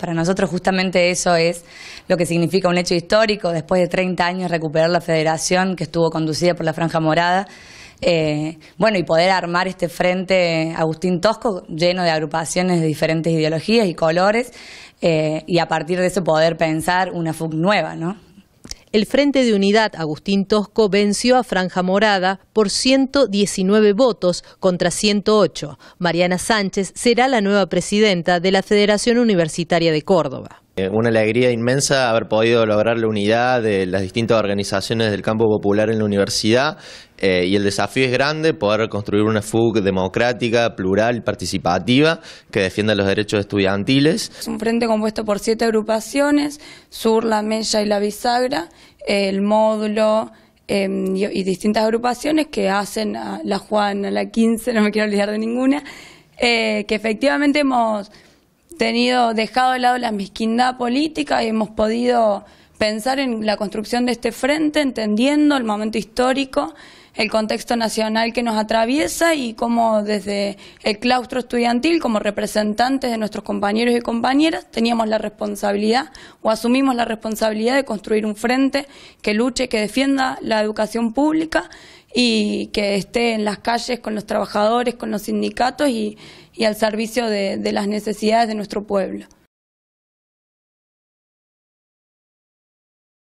Para nosotros justamente eso es lo que significa un hecho histórico, después de 30 años recuperar la federación que estuvo conducida por la Franja Morada. Eh, bueno, y poder armar este frente Agustín Tosco lleno de agrupaciones de diferentes ideologías y colores eh, y a partir de eso poder pensar una FUC nueva, ¿no? El Frente de Unidad Agustín Tosco venció a Franja Morada por 119 votos contra 108. Mariana Sánchez será la nueva presidenta de la Federación Universitaria de Córdoba. Eh, una alegría inmensa haber podido lograr la unidad de las distintas organizaciones del campo popular en la universidad eh, y el desafío es grande, poder construir una FUG democrática, plural participativa que defienda los derechos estudiantiles. Es un frente compuesto por siete agrupaciones, Sur, La Mella y La Bisagra, el módulo... Em, y, distintas agrupaciones que hacen a la Juana, la 15, no me quiero olvidar de ninguna, eh, que efectivamente hemos tenido dejado de lado la mezquindad política y hemos podido pensar en la construcción de este frente, entendiendo el momento histórico, el contexto nacional que nos atraviesa y cómo desde el claustro estudiantil, como representantes de nuestros compañeros y compañeras, teníamos la responsabilidad o asumimos la responsabilidad de construir un frente que luche, que defienda la educación pública y que esté en las calles con los trabajadores, con los sindicatos y, al servicio de las necesidades de nuestro pueblo.